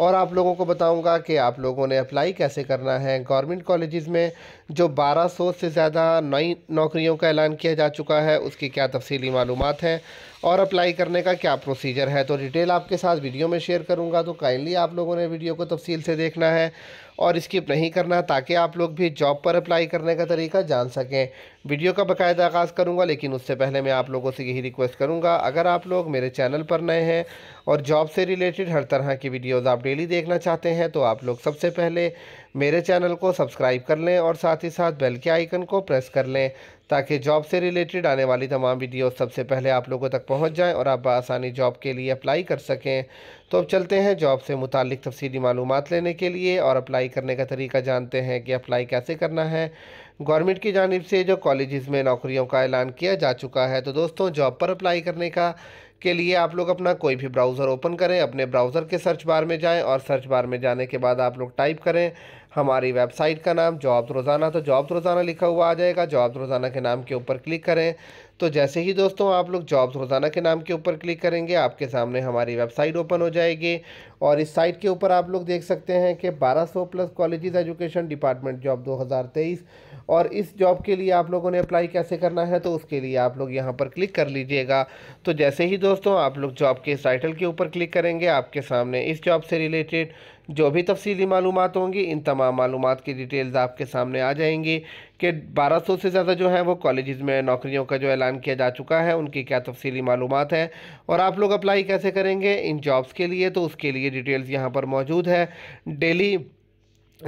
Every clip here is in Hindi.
और आप लोगों को बताऊंगा कि आप लोगों ने अप्लाई कैसे करना है गवर्नमेंट कॉलेज़ में जो 1200 से ज़्यादा नई नौकरियों का ऐलान किया जा चुका है उसकी क्या तफसीली मालूम है और अप्लाई करने का क्या प्रोसीजर है तो डिटेल आपके साथ वीडियो में शेयर करूँगा तो काइंडली आप लोगों ने वीडियो को तफसील से देखना है और स्किप नहीं करना ताकि आप लोग भी जॉब पर अप्लाई करने का तरीका जान सकें वीडियो का बाकायदा आगाज़ करूँगा लेकिन उससे पहले मैं आप लोगों से यही रिक्वेस्ट करूँगा अगर आप लोग मेरे चैनल पर नए हैं और जॉब से रिलेटेड हर तरह की वीडियोज़ आप डेली देखना चाहते हैं तो आप लोग सबसे पहले मेरे चैनल को सब्सक्राइब कर लें और साथ ही साथ बेल के आइकन को प्रेस कर लें ताकि जॉब से रिलेटेड आने वाली तमाम वीडियो सबसे पहले आप लोगों तक पहुंच जाएं और आप आसानी जॉब के लिए अप्लाई कर सकें तो अब चलते हैं जॉब से मुतल तफसीली मालूम लेने के लिए और अप्लाई करने का तरीका जानते हैं कि अप्लाई कैसे करना है गवर्नमेंट की जानब से जो कॉलेज़ में नौकरियों का ऐलान किया जा चुका है तो दोस्तों जॉब पर अप्लाई करने का के लिए आप लोग अपना कोई भी ब्राउज़र ओपन करें अपने ब्राउज़र के सर्च बार में जाएं और सर्च बार में जाने के बाद आप लोग टाइप करें हमारी वेबसाइट का नाम जॉब रोज़ाना तो जॉब रोज़ाना लिखा हुआ आ जाएगा जॉब रोज़ाना के नाम के ऊपर क्लिक करें तो जैसे ही दोस्तों आप लोग जॉब रोज़ाना के नाम के ऊपर क्लिक करेंगे आपके सामने हमारी वेबसाइट ओपन हो जाएगी और इस साइट के ऊपर आप लोग देख सकते हैं कि 1200 plus colleges education department job 2023 और इस जॉब के लिए आप लोगों ने अप्लाई कैसे करना है तो उसके लिए आप लोग यहाँ पर क्लिक कर लीजिएगा तो जैसे ही दोस्तों आप लोग जॉब के टाइटल के ऊपर क्लिक करेंगे आपके सामने इस जॉब से रिलेटेड जो भी तफसीली मालूम होंगी इन तमाम मालूम की डिटेल्स आपके सामने आ जाएंगी कि 1200 से ज़्यादा जो हैं वो कॉलेज़ में नौकरियों का जो ऐलान किया जा चुका है उनकी क्या तफसीली मालूम है और आप लोग अप्लाई कैसे करेंगे इन जॉब्स के लिए तो उसके लिए डिटेल्स यहाँ पर मौजूद है डेली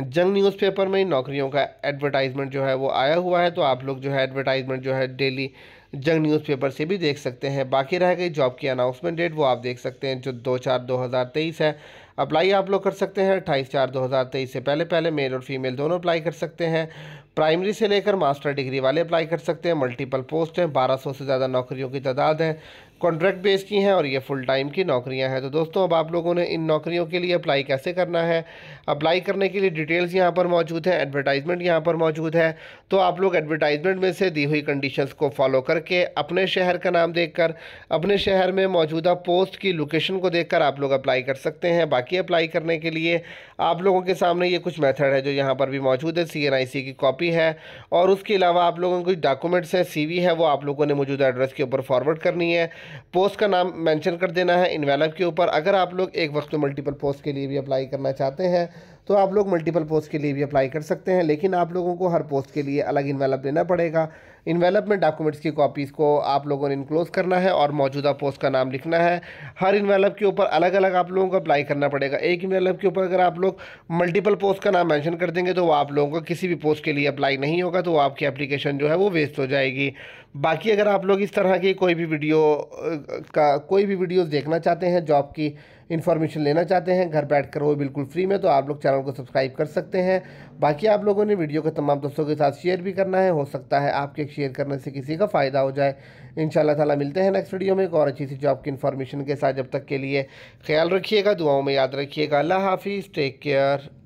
जंग न्यूज़पेपर में नौकरियों का एडवर्टाइजमेंट जो है वो आया हुआ है तो आप लोग जो है एडवर्टाइजमेंट जो है डेली जंग न्यूज़पेपर से भी देख सकते हैं बाकी रह गई जॉब की अनाउंसमेंट डेट वो आप देख सकते हैं जो दो चार दो हज़ार तेईस है अप्लाई आप लोग कर सकते हैं अट्ठाईस चार दो हज़ार तेईस से पहले पहले मेल और फीमेल दोनों अप्लाई कर सकते हैं प्राइमरी से लेकर मास्टर डिग्री वाले अप्लाई कर सकते हैं मल्टीपल पोस्ट हैं 1200 से ज़्यादा नौकरियों की तादाद है कॉन्ट्रैक्ट बेस की हैं और ये फुल टाइम की नौकरियां हैं तो दोस्तों अब आप लोगों ने इन नौकरियों के लिए अप्लाई कैसे करना है अप्लाई करने के लिए डिटेल्स यहाँ पर मौजूद हैं एडवर्टाइजमेंट यहाँ पर मौजूद है तो आप लोग एडवर्टाइजमेंट में से दी हुई कंडीशंस को फॉलो करके अपने शहर का नाम देखकर अपने शहर में मौजूदा पोस्ट की लोकेशन को देख आप लोग अप्लाई कर सकते हैं बाकी अप्लाई करने के लिए आप लोगों के सामने ये कुछ मैथड है जो यहाँ पर भी मौजूद है सी की कॉपी है और उसके अलावा आप लोगों के कुछ डॉक्यूमेंट्स हैं सी है वो आप लोगों ने मौजूदा एड्रेस के ऊपर फॉरवर्ड करनी है पोस्ट का नाम मेंशन कर देना है इन्वेलप के ऊपर अगर आप लोग एक वक्त में मल्टीपल पोस्ट के लिए भी अप्लाई करना चाहते हैं तो आप लोग मल्टीपल पोस्ट के लिए भी अप्लाई कर सकते हैं लेकिन आप लोगों को हर पोस्ट के लिए अलग इन्वेलप देना पड़ेगा इन्वेलप में डॉक्यूमेंट्स की कॉपीज़ को आप लोगों ने इनक्लोज करना है और मौजूदा पोस्ट का नाम लिखना है हर इन्वेलप के ऊपर अलग अलग आप लोगों को अप्लाई करना पड़ेगा एक इन्वेलप के ऊपर अगर आप लोग मल्टीपल पोस्ट का नाम मैंशन कर देंगे तो वो आप लोगों को किसी भी पोस्ट के लिए अप्लाई नहीं होगा तो आपकी एप्लीकेशन जो है वो वेस्ट हो जाएगी बाकी अगर आप लोग इस तरह की कोई भी वीडियो का कोई भी वीडियोज़ देखना चाहते हैं जॉब की इन्फॉर्मेशन लेना चाहते हैं घर बैठ कर वो बिल्कुल फ्री में तो आप लोग चैनल को सब्सक्राइब कर सकते हैं बाकी आप लोगों ने वीडियो को तमाम दोस्तों के साथ शेयर भी करना है हो सकता है आपके शेयर करने से किसी का फ़ायदा हो जाए इन ताला मिलते हैं नेक्स्ट वीडियो में एक और अच्छी सी जॉब की इन्फॉर्मेशन के साथ जब तक के लिए ख्याल रखिएगा दुआओं में याद रखिएगा अल्लाह हाफिज़ टेक केयर